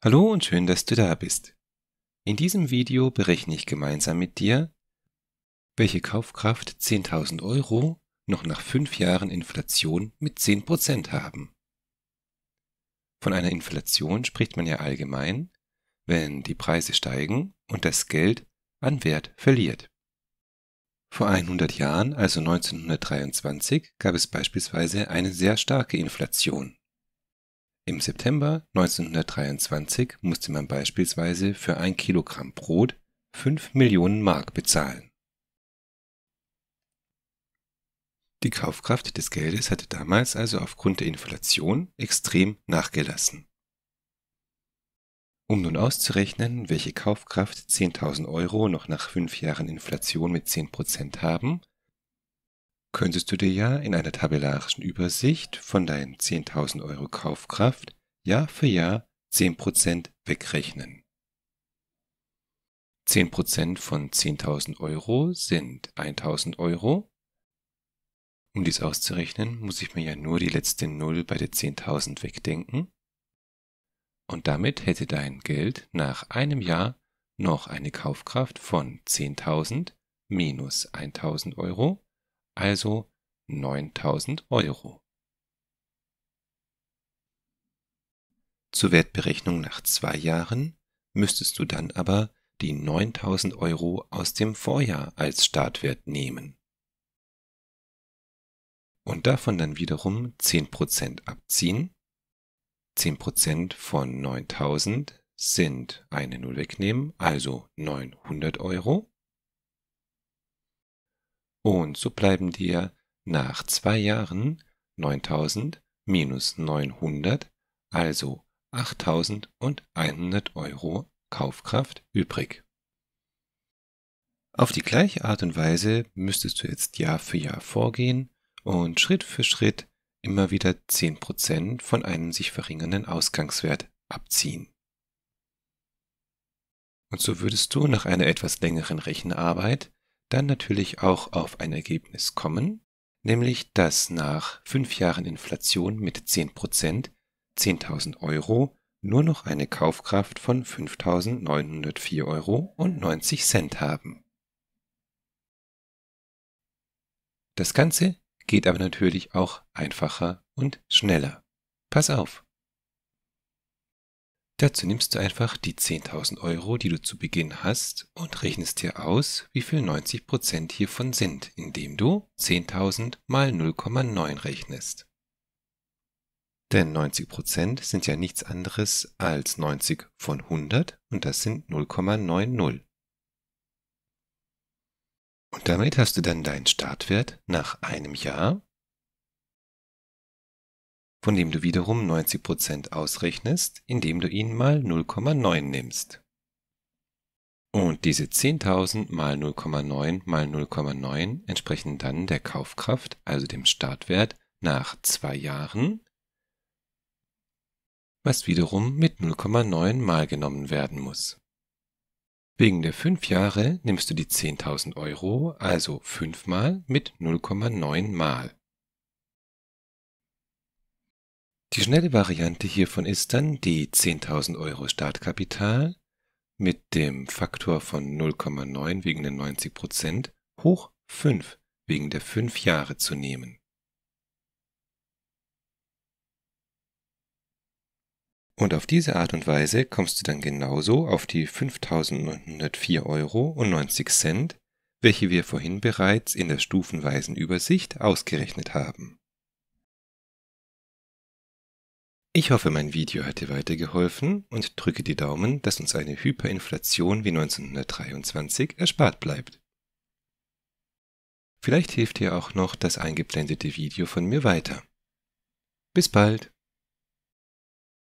Hallo und schön, dass du da bist. In diesem Video berechne ich gemeinsam mit dir, welche Kaufkraft 10.000 Euro noch nach 5 Jahren Inflation mit 10% haben. Von einer Inflation spricht man ja allgemein, wenn die Preise steigen und das Geld an Wert verliert. Vor 100 Jahren, also 1923, gab es beispielsweise eine sehr starke Inflation. Im September 1923 musste man beispielsweise für ein Kilogramm Brot 5 Millionen Mark bezahlen. Die Kaufkraft des Geldes hatte damals also aufgrund der Inflation extrem nachgelassen. Um nun auszurechnen, welche Kaufkraft 10.000 Euro noch nach 5 Jahren Inflation mit 10% haben könntest du dir ja in einer tabellarischen Übersicht von deinen 10.000 Euro Kaufkraft Jahr für Jahr 10% wegrechnen. 10% von 10.000 Euro sind 1.000 Euro. Um dies auszurechnen, muss ich mir ja nur die letzte Null bei der 10.000 wegdenken. Und damit hätte dein Geld nach einem Jahr noch eine Kaufkraft von 10.000 minus 1.000 Euro also 9000 Euro. Zur Wertberechnung nach zwei Jahren müsstest du dann aber die 9000 Euro aus dem Vorjahr als Startwert nehmen. Und davon dann wiederum 10% abziehen. 10% von 9000 sind eine Null wegnehmen, also 900 Euro. Und so bleiben dir nach zwei Jahren 9000 minus 900, also 8100 Euro Kaufkraft übrig. Auf die gleiche Art und Weise müsstest du jetzt Jahr für Jahr vorgehen und Schritt für Schritt immer wieder 10% von einem sich verringernden Ausgangswert abziehen. Und so würdest du nach einer etwas längeren Rechenarbeit dann natürlich auch auf ein Ergebnis kommen, nämlich dass nach fünf Jahren Inflation mit 10% 10.000 Euro nur noch eine Kaufkraft von 5.904,90 Euro haben. Das Ganze geht aber natürlich auch einfacher und schneller. Pass auf! Dazu nimmst du einfach die 10.000 Euro, die du zu Beginn hast, und rechnest dir aus, wie viel 90% hiervon sind, indem du 10.000 mal 0,9 rechnest. Denn 90% sind ja nichts anderes als 90 von 100 und das sind 0,90. Und damit hast du dann deinen Startwert nach einem Jahr von dem du wiederum 90% ausrechnest, indem du ihn mal 0,9 nimmst. Und diese 10.000 mal 0,9 mal 0,9 entsprechen dann der Kaufkraft, also dem Startwert, nach zwei Jahren, was wiederum mit 0,9 mal genommen werden muss. Wegen der 5 Jahre nimmst du die 10.000 Euro also 5 mal mit 0,9 mal. Die schnelle Variante hiervon ist dann die 10.000 Euro Startkapital mit dem Faktor von 0,9 wegen den 90 Prozent hoch 5 wegen der 5 Jahre zu nehmen. Und auf diese Art und Weise kommst du dann genauso auf die 5.904 Euro und 90 Cent, welche wir vorhin bereits in der stufenweisen Übersicht ausgerechnet haben. Ich hoffe, mein Video hat dir weitergeholfen und drücke die Daumen, dass uns eine Hyperinflation wie 1923 erspart bleibt. Vielleicht hilft dir auch noch das eingeblendete Video von mir weiter. Bis bald!